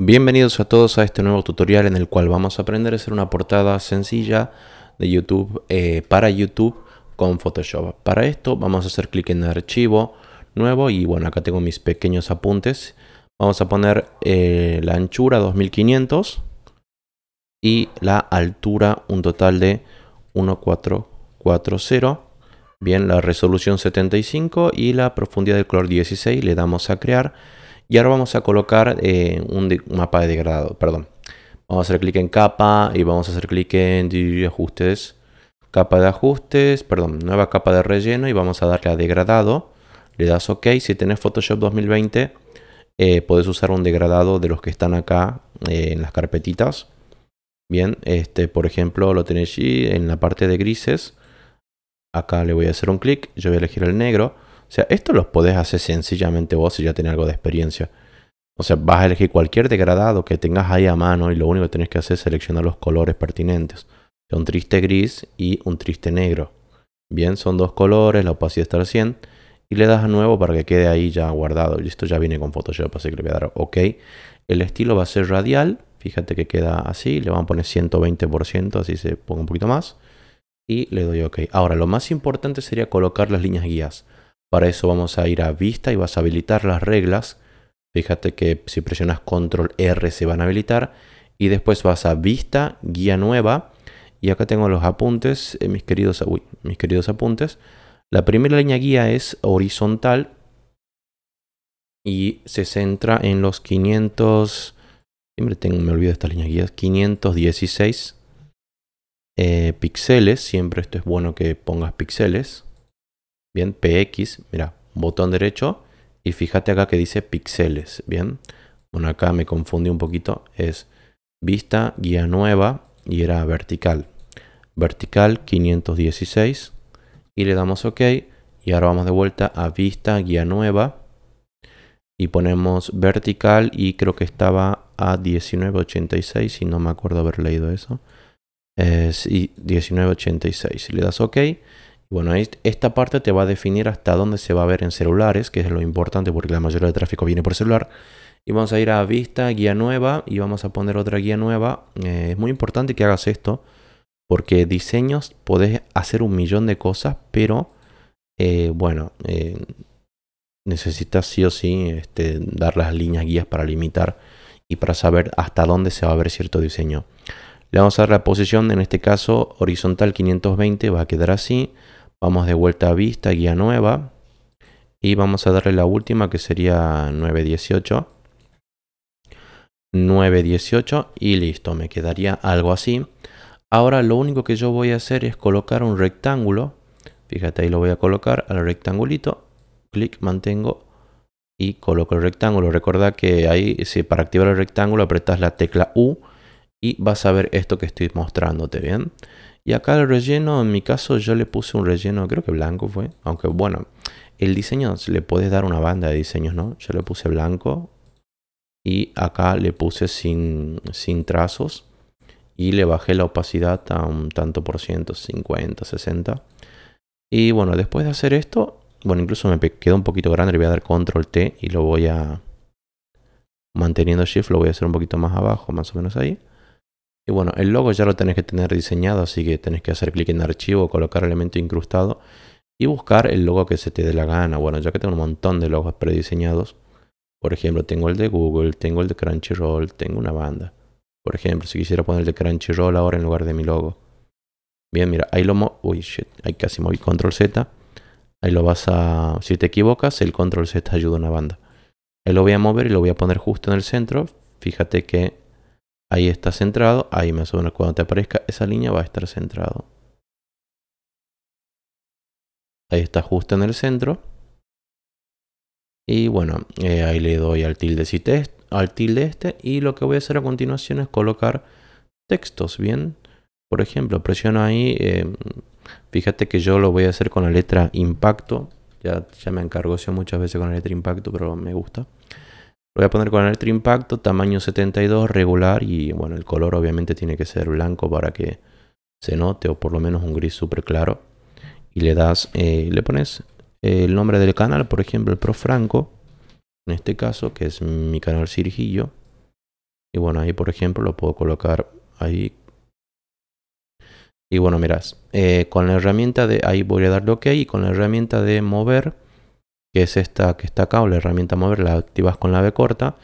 Bienvenidos a todos a este nuevo tutorial en el cual vamos a aprender a hacer una portada sencilla de YouTube eh, para YouTube con Photoshop. Para esto vamos a hacer clic en archivo nuevo y bueno acá tengo mis pequeños apuntes. Vamos a poner eh, la anchura 2500 y la altura un total de 1440. Bien, la resolución 75 y la profundidad del color 16 le damos a crear y ahora vamos a colocar eh, un, mapa de degradado, perdón. Vamos a hacer clic en capa y vamos a hacer clic en ajustes. Capa de ajustes, perdón, nueva capa de relleno y vamos a darle a degradado. Le das OK. Si tenés Photoshop 2020, eh, podés usar un degradado de los que están acá eh, en las carpetitas. Bien, este por ejemplo lo tenés allí en la parte de grises. Acá le voy a hacer un clic, yo voy a elegir el negro sea, esto lo podés hacer sencillamente vos si ya tenés algo de experiencia. O sea, vas a elegir cualquier degradado que tengas ahí a mano y lo único que tenés que hacer es seleccionar los colores pertinentes. Un triste gris y un triste negro. Bien, son dos colores, la opacidad está al 100. Y le das a nuevo para que quede ahí ya guardado. Y esto ya viene con Photoshop, así que le voy a dar OK. El estilo va a ser radial. Fíjate que queda así. Le van a poner 120%, así se pone un poquito más. Y le doy OK. Ahora, lo más importante sería colocar las líneas guías. Para eso vamos a ir a vista y vas a habilitar las reglas. Fíjate que si presionas control R se van a habilitar. Y después vas a vista, guía nueva. Y acá tengo los apuntes, eh, mis, queridos, mis queridos apuntes. La primera línea guía es horizontal y se centra en los 500... Siempre tengo, me olvido de esta línea guía 516 eh, píxeles. Siempre esto es bueno que pongas píxeles. Bien, PX, mira, botón derecho y fíjate acá que dice píxeles. Bien, bueno, acá me confundí un poquito. Es vista, guía nueva y era vertical. Vertical 516 y le damos OK. Y ahora vamos de vuelta a vista, guía nueva y ponemos vertical y creo que estaba a 1986 si no me acuerdo haber leído eso. Es 1986. Le das OK bueno, esta parte te va a definir hasta dónde se va a ver en celulares, que es lo importante porque la mayoría del tráfico viene por celular. Y vamos a ir a vista, guía nueva y vamos a poner otra guía nueva. Eh, es muy importante que hagas esto porque diseños podés hacer un millón de cosas, pero eh, bueno, eh, necesitas sí o sí este, dar las líneas guías para limitar y para saber hasta dónde se va a ver cierto diseño. Le vamos a dar la posición, en este caso horizontal 520, va a quedar así. Vamos de vuelta a vista, guía nueva. Y vamos a darle la última que sería 918. 918 y listo, me quedaría algo así. Ahora lo único que yo voy a hacer es colocar un rectángulo. Fíjate, ahí lo voy a colocar al rectangulito. Clic, mantengo y coloco el rectángulo. Recuerda que ahí si para activar el rectángulo apretas la tecla U y vas a ver esto que estoy mostrándote, ¿bien? Y acá el relleno, en mi caso yo le puse un relleno, creo que blanco fue, aunque bueno, el diseño le puedes dar una banda de diseños, ¿no? Yo le puse blanco y acá le puse sin, sin trazos y le bajé la opacidad a un tanto por ciento, 50, 60. Y bueno, después de hacer esto, bueno, incluso me quedó un poquito grande, le voy a dar control T y lo voy a, manteniendo shift, lo voy a hacer un poquito más abajo, más o menos ahí. Y bueno, el logo ya lo tenés que tener diseñado, así que tenés que hacer clic en archivo, colocar elemento incrustado y buscar el logo que se te dé la gana. Bueno, ya que tengo un montón de logos prediseñados, por ejemplo, tengo el de Google, tengo el de Crunchyroll, tengo una banda. Por ejemplo, si quisiera poner el de Crunchyroll ahora en lugar de mi logo. Bien, mira, ahí lo... Mo Uy, shit, ahí casi moví control Z. Ahí lo vas a... Si te equivocas, el control Z ayuda a una banda. Ahí lo voy a mover y lo voy a poner justo en el centro. Fíjate que Ahí está centrado, ahí más o menos cuando te aparezca esa línea va a estar centrado. Ahí está justo en el centro. Y bueno, eh, ahí le doy al tilde, si al tilde este y lo que voy a hacer a continuación es colocar textos, ¿bien? Por ejemplo, presiono ahí, em, fíjate que yo lo voy a hacer con la letra impacto, ya, ya me encargo muchas veces con la letra impacto, pero me gusta. Lo voy a poner con el tri Impacto, tamaño 72, regular y bueno, el color obviamente tiene que ser blanco para que se note o por lo menos un gris súper claro. Y le das, eh, le pones eh, el nombre del canal, por ejemplo, el Pro Franco, en este caso, que es mi canal Cirjillo. Y bueno, ahí por ejemplo lo puedo colocar ahí. Y bueno, mirás, eh, con la herramienta de, ahí voy a darle OK y con la herramienta de mover que es esta que está acá, o la herramienta mover, la activas con la B corta.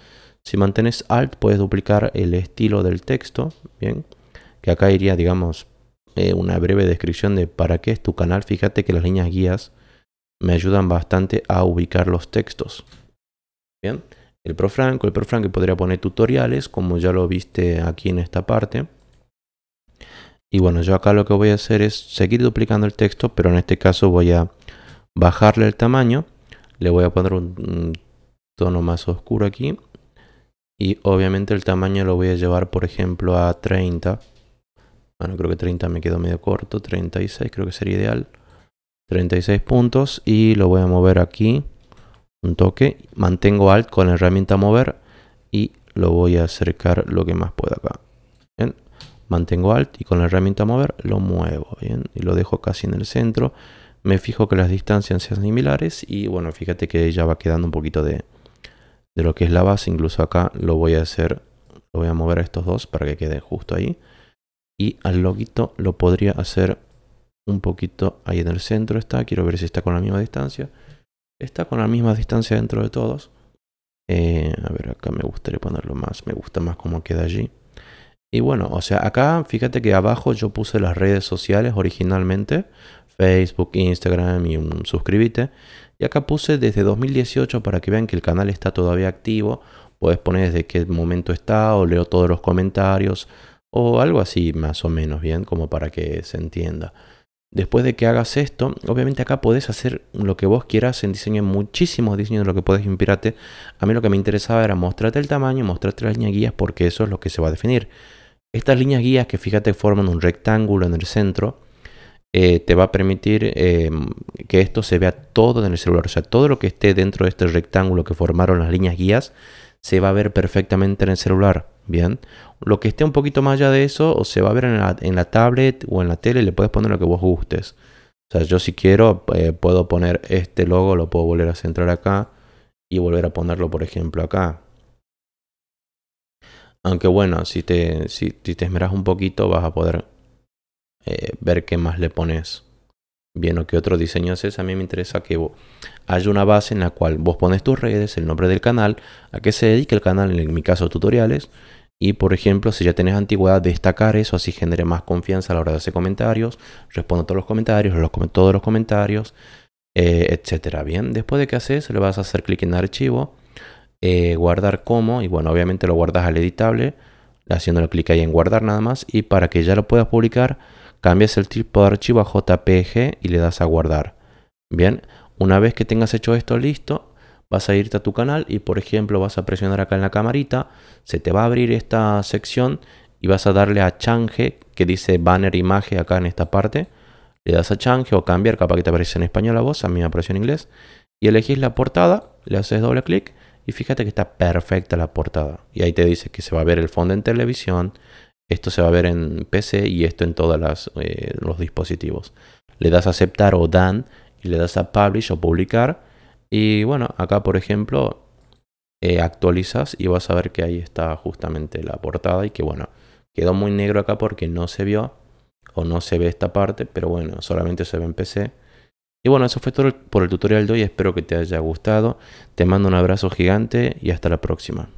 Si mantienes Alt, puedes duplicar el estilo del texto, bien, que acá iría, digamos, eh, una breve descripción de para qué es tu canal. Fíjate que las líneas guías me ayudan bastante a ubicar los textos. Bien, el Profranco, el Profranco que podría poner tutoriales, como ya lo viste aquí en esta parte. Y bueno, yo acá lo que voy a hacer es seguir duplicando el texto, pero en este caso voy a bajarle el tamaño le voy a poner un tono más oscuro aquí. Y obviamente el tamaño lo voy a llevar, por ejemplo, a 30. Bueno, creo que 30 me quedó medio corto. 36 creo que sería ideal. 36 puntos y lo voy a mover aquí un toque. Mantengo Alt con la herramienta mover y lo voy a acercar lo que más pueda acá. Mantengo Alt y con la herramienta mover lo muevo. Y lo dejo casi en el centro me fijo que las distancias sean similares y bueno, fíjate que ya va quedando un poquito de, de lo que es la base, incluso acá lo voy a hacer, lo voy a mover a estos dos para que queden justo ahí. Y al loguito lo podría hacer un poquito ahí en el centro está, quiero ver si está con la misma distancia. Está con la misma distancia dentro de todos. Eh, a ver, acá me gustaría ponerlo más, me gusta más cómo queda allí. Y bueno, o sea, acá fíjate que abajo yo puse las redes sociales originalmente, Facebook, Instagram y un suscríbete. Y acá puse desde 2018 para que vean que el canal está todavía activo. Puedes poner desde qué momento está o leo todos los comentarios o algo así más o menos, ¿bien? Como para que se entienda. Después de que hagas esto, obviamente acá podés hacer lo que vos quieras en diseño, muchísimos diseños de lo que podés inspirarte. A mí lo que me interesaba era mostrarte el tamaño, mostrarte las líneas guías porque eso es lo que se va a definir. Estas líneas guías que fíjate forman un rectángulo en el centro eh, te va a permitir em, que esto se vea todo en el celular. O sea, todo lo que esté dentro de este rectángulo que formaron las líneas guías se va a ver perfectamente en el celular. Bien, lo que esté un poquito más allá de eso, o se va a ver en la, tablet o en la tele, le puedes poner lo que vos gustes. O sea, yo si quiero, eh, puedo poner este logo, lo puedo volver a centrar acá y volver a ponerlo, por ejemplo, acá. Aunque bueno, si te, si, si te esmeras un poquito, vas a poder eh, ver qué más le pones bien o qué otro diseño haces. A mí me interesa que haya una base en la cual vos pones tus redes, el nombre del canal, a qué se dedica el canal, en mi caso tutoriales. Y por ejemplo, si ya tenés antigüedad, destacar eso, así genere más confianza a la hora de hacer comentarios. Respondo todos los comentarios, todos los comentarios, eh, etcétera. Bien, después de que haces, le vas a hacer clic en archivo, eh, guardar como, y bueno, obviamente lo guardas al editable, haciéndole clic ahí en guardar nada más. Y para que ya lo puedas publicar, cambias el tipo de archivo a JPG y le das a guardar. Bien, una vez que tengas hecho esto listo, vas a irte a tu canal y por ejemplo vas a presionar acá en la camarita, se te va a abrir esta sección y vas a darle a change que dice banner imagen acá en esta parte. Le das a change o cambiar, capaz que te aparece en español a voz, a mí me apareció en inglés. Y elegís la portada, le haces doble clic y fíjate que está perfecta la portada. Y ahí te dice que se va a ver el fondo en televisión, esto se va a ver en PC y esto en todos eh, los dispositivos. Le das a aceptar o dan y le das a publish o publicar. Y bueno, acá por ejemplo eh, actualizas y vas a ver que ahí está justamente la portada y que bueno, quedó muy negro acá porque no se vio o no se ve esta parte, pero bueno, solamente se ve en PC. Y bueno, eso fue todo por el tutorial de hoy, espero que te haya gustado, te mando un abrazo gigante y hasta la próxima.